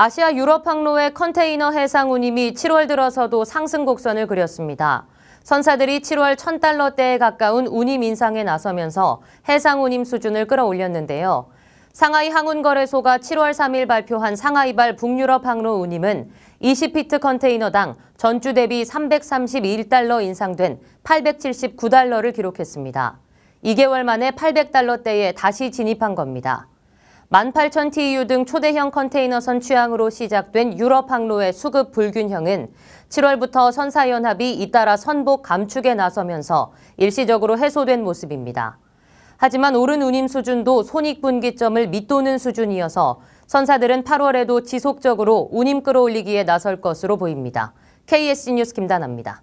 아시아 유럽 항로의 컨테이너 해상 운임이 7월 들어서도 상승 곡선을 그렸습니다. 선사들이 7월 1000달러대에 가까운 운임 인상에 나서면서 해상 운임 수준을 끌어올렸는데요. 상하이 항운거래소가 7월 3일 발표한 상하이발 북유럽 항로 운임은 20피트 컨테이너당 전주 대비 331달러 인상된 879달러를 기록했습니다. 2개월 만에 800달러대에 다시 진입한 겁니다. 18,000TEU 등 초대형 컨테이너선 취항으로 시작된 유럽 항로의 수급 불균형은 7월부터 선사연합이 잇따라 선복 감축에 나서면서 일시적으로 해소된 모습입니다. 하지만 오른 운임 수준도 손익분기점을 밑도는 수준이어서 선사들은 8월에도 지속적으로 운임 끌어올리기에 나설 것으로 보입니다. KSC 뉴스 김다나입니다.